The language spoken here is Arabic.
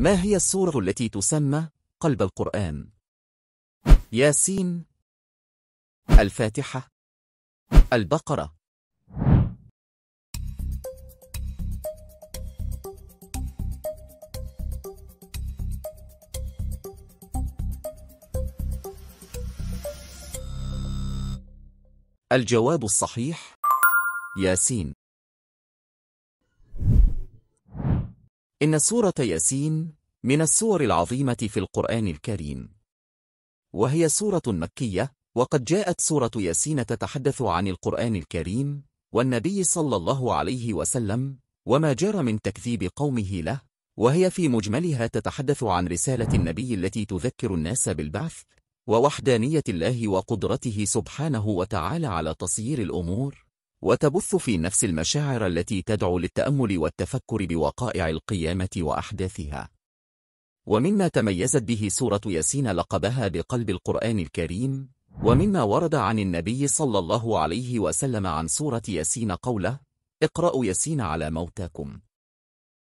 ما هي السورة التي تسمى قلب القرآن؟ ياسين الفاتحة البقرة الجواب الصحيح ياسين إن سورة ياسين من السور العظيمة في القرآن الكريم وهي سورة مكية وقد جاءت سورة ياسين تتحدث عن القرآن الكريم والنبي صلى الله عليه وسلم وما جرى من تكذيب قومه له وهي في مجملها تتحدث عن رسالة النبي التي تذكر الناس بالبعث ووحدانية الله وقدرته سبحانه وتعالى على تصيير الأمور وتبث في نفس المشاعر التي تدعو للتأمل والتفكر بوقائع القيامة وأحداثها ومما تميزت به سورة ياسين لقبها بقلب القرآن الكريم ومما ورد عن النبي صلى الله عليه وسلم عن سورة ياسين قوله اقرأوا ياسين على موتاكم